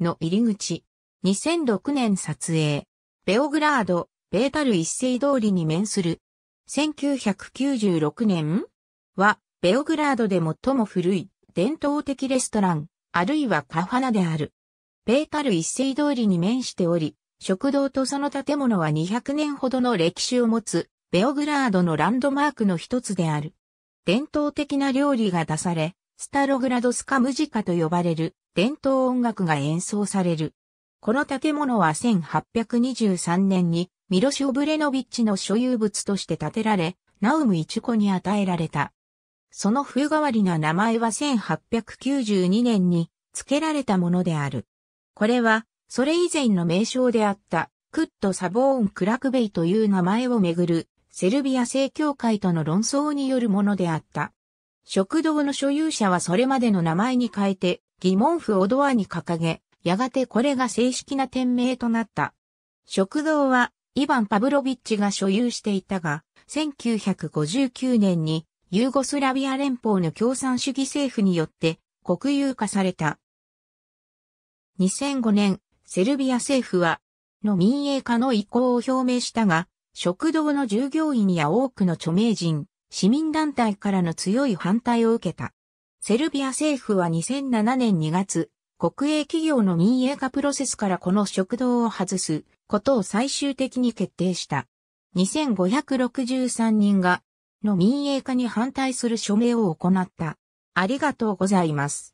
の入り口。2006年撮影。ベオグラード、ベータル一世通りに面する。1996年は、ベオグラードで最も古い伝統的レストラン、あるいはカファナである。ベータル一世通りに面しており、食堂とその建物は200年ほどの歴史を持つ、ベオグラードのランドマークの一つである。伝統的な料理が出され、スタログラドスカムジカと呼ばれる伝統音楽が演奏される。この建物は1823年にミロシ・オブレノビッチの所有物として建てられ、ナウム・イチュコに与えられた。その風変わりな名前は1892年に付けられたものである。これは、それ以前の名称であったクット・サボーン・クラクベイという名前をめぐるセルビア正教会との論争によるものであった。食堂の所有者はそれまでの名前に変えて、疑問符をドアに掲げ、やがてこれが正式な店名となった。食堂は、イヴァン・パブロビッチが所有していたが、1959年にユーゴスラビア連邦の共産主義政府によって国有化された。2005年、セルビア政府は、の民営化の意向を表明したが、食堂の従業員や多くの著名人、市民団体からの強い反対を受けた。セルビア政府は2007年2月、国営企業の民営化プロセスからこの食堂を外すことを最終的に決定した。2563人が、の民営化に反対する署名を行った。ありがとうございます。